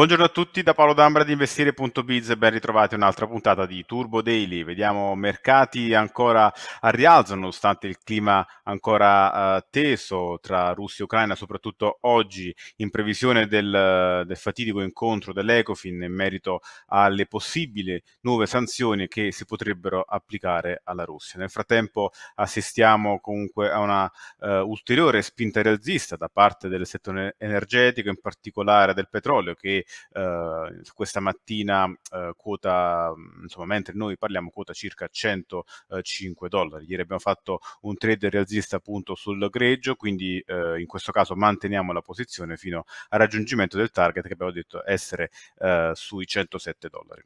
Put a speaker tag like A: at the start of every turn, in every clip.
A: Buongiorno a tutti da Paolo D'Ambra di investire.biz e ben ritrovati un'altra puntata di Turbo Daily. Vediamo mercati ancora a rialzo nonostante il clima ancora uh, teso tra Russia e Ucraina, soprattutto oggi in previsione del, del fatidico incontro dell'Ecofin in merito alle possibili nuove sanzioni che si potrebbero applicare alla Russia. Nel frattempo assistiamo comunque a una uh, ulteriore spinta rialzista da parte del settore energetico, in particolare del petrolio che eh, questa mattina eh, quota, mhmm, insomma, mentre noi parliamo quota circa 105 ehm, dollari. Ieri abbiamo fatto un trade rialzista appunto sul greggio, quindi eh, in questo caso manteniamo la posizione fino al raggiungimento del target che abbiamo detto essere ehm, sui 107 dollari.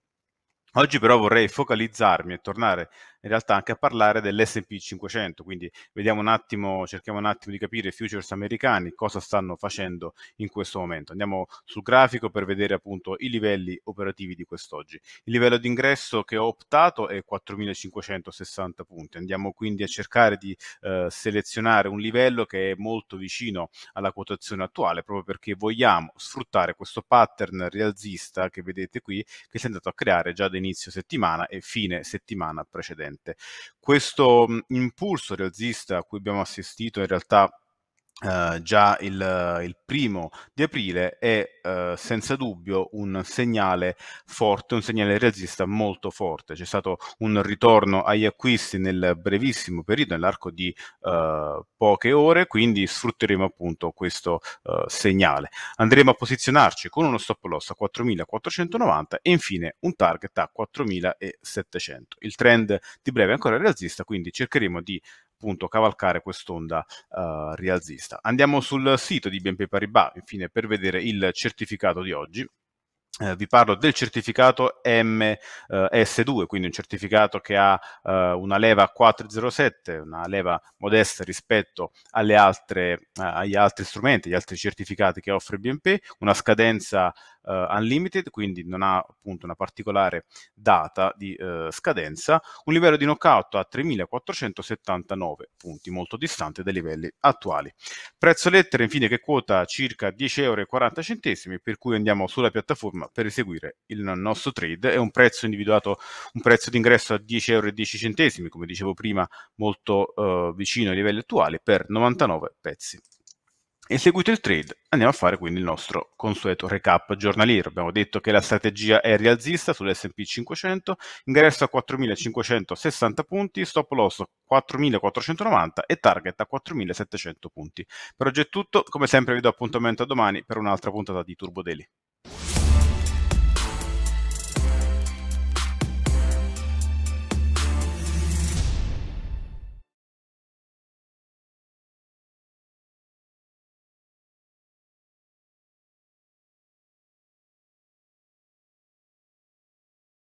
A: Oggi però vorrei focalizzarmi e tornare in realtà anche a parlare dell'SP 500, quindi vediamo un attimo, cerchiamo un attimo di capire i futures americani, cosa stanno facendo in questo momento. Andiamo sul grafico per vedere appunto i livelli operativi di quest'oggi. Il livello d'ingresso che ho optato è 4560 punti, andiamo quindi a cercare di eh, selezionare un livello che è molto vicino alla quotazione attuale, proprio perché vogliamo sfruttare questo pattern rialzista che vedete qui, che si è andato a creare già dai inizio settimana e fine settimana precedente. Questo mhmm, impulso rialzista a cui abbiamo assistito in realtà eh, già il, il, primo di aprile è eh, senza dubbio un segnale forte, un segnale realista molto forte. C'è stato un ritorno agli acquisti nel brevissimo periodo, nell'arco di eh, poche ore, quindi sfrutteremo appunto questo eh, segnale. Andremo a posizionarci con uno stop loss a 4.490 e infine un target a 4.700. Il trend di breve è ancora realista, quindi cercheremo di appunto cavalcare quest'onda uh, rialzista. Andiamo sul sito di BNP Paribas, infine, per vedere il certificato di oggi. Eh, vi parlo del certificato MS2, quindi un certificato che ha eh, una leva 407, una leva modesta rispetto altre, eh, agli altri strumenti, agli altri certificati che offre BNP, una scadenza uh, unlimited, quindi non ha appunto una particolare data di uh, scadenza, un livello di knockout a 3479 punti, molto distante dai livelli attuali. Prezzo lettere infine che quota circa 10,40 euro, per cui andiamo sulla piattaforma per eseguire il nostro trade, è un prezzo individuato, un prezzo d'ingresso a 10,10 euro, come dicevo prima, molto uh, vicino ai livelli attuali per 99 pezzi. Eseguito il trade, andiamo a fare quindi il nostro consueto recap giornaliero. Abbiamo detto che la strategia è rialzista sull'S&P 500, ingresso a 4.560 punti, stop loss 4.490 e target a 4.700 punti. Per oggi è tutto, come sempre vi do appuntamento a domani per un'altra puntata di Turbo Daily.